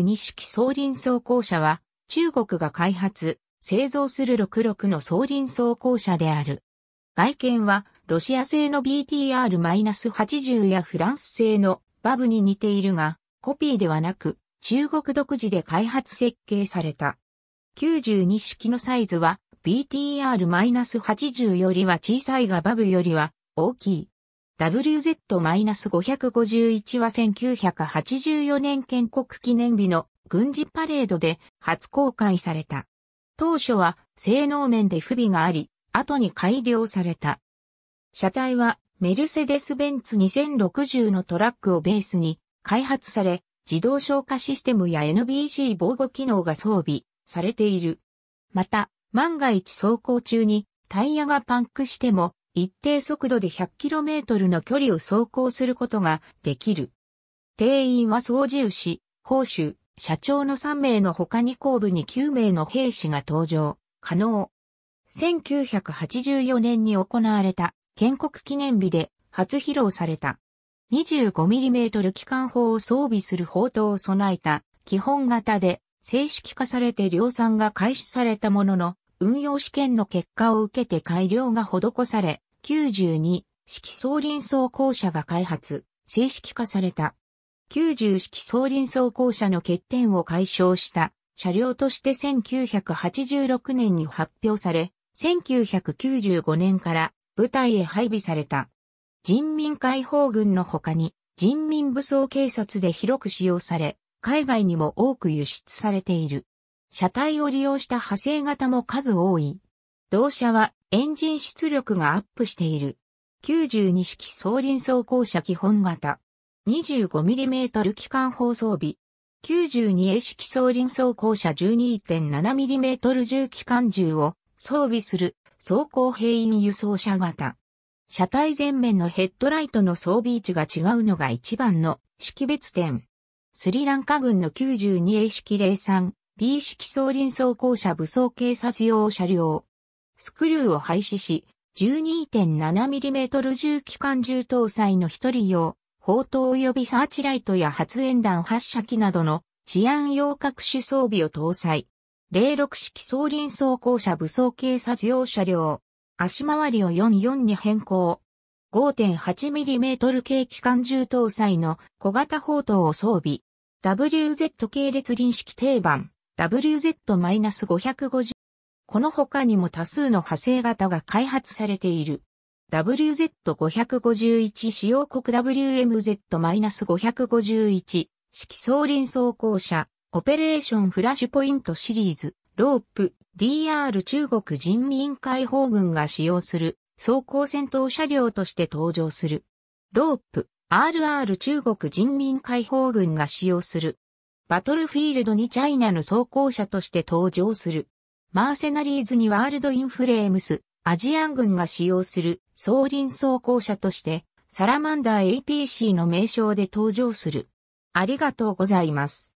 2式双輪装甲車は、中国が開発、製造する66の双輪装甲車である。外見は、ロシア製の BTR-80 やフランス製のバブに似ているが、コピーではなく、中国独自で開発設計された。92式のサイズは、BTR-80 よりは小さいがバブよりは大きい。WZ-551 は1984年建国記念日の軍事パレードで初公開された。当初は性能面で不備があり、後に改良された。車体はメルセデス・ベンツ2060のトラックをベースに開発され、自動消火システムや NBC 防護機能が装備されている。また、万が一走行中にタイヤがパンクしても一定速度で 100km の距離を走行することができる。定員は掃除、牛、報酬、社長の3名の他に後部に9名の兵士が登場、可能。1984年に行われた建国記念日で初披露された。25mm 機関砲を装備する砲塔を備えた基本型で正式化されて量産が開始されたものの運用試験の結果を受けて改良が施され92式総輪装行車が開発、正式化された。90式総輪装行車の欠点を解消した車両として1986年に発表され、1995年から部隊へ配備された。人民解放軍の他に人民武装警察で広く使用され、海外にも多く輸出されている。車体を利用した派生型も数多い。同社はエンジン出力がアップしている。92式送輪走行車基本型。25mm 機関砲装備。92A 式送輪走行車 12.7mm 重機関銃を装備する走行兵員輸送車型。車体前面のヘッドライトの装備位置が違うのが一番の識別点。スリランカ軍の 92A 式03、B 式送輪走行車武装警察用車両。スクリューを廃止し、12.7mm 重機関銃搭載の一人用、砲塔及びサーチライトや発煙弾発射機などの治安用各種装備を搭載。06式装輪装甲車武装警察用車両。足回りを44に変更。5.8mm 系機関銃搭載の小型砲塔を装備。WZ 系列輪式定番 WZ-550 この他にも多数の派生型が開発されている。WZ551 使用国 WMZ-551 式相輪装甲車オペレーションフラッシュポイントシリーズロープ DR 中国人民解放軍が使用する装甲戦闘車両として登場する。ロープ RR 中国人民解放軍が使用する。バトルフィールドにチャイナの装甲車として登場する。マーセナリーズにワールドインフレームス、アジアン軍が使用する総輪装甲車として、サラマンダー APC の名称で登場する。ありがとうございます。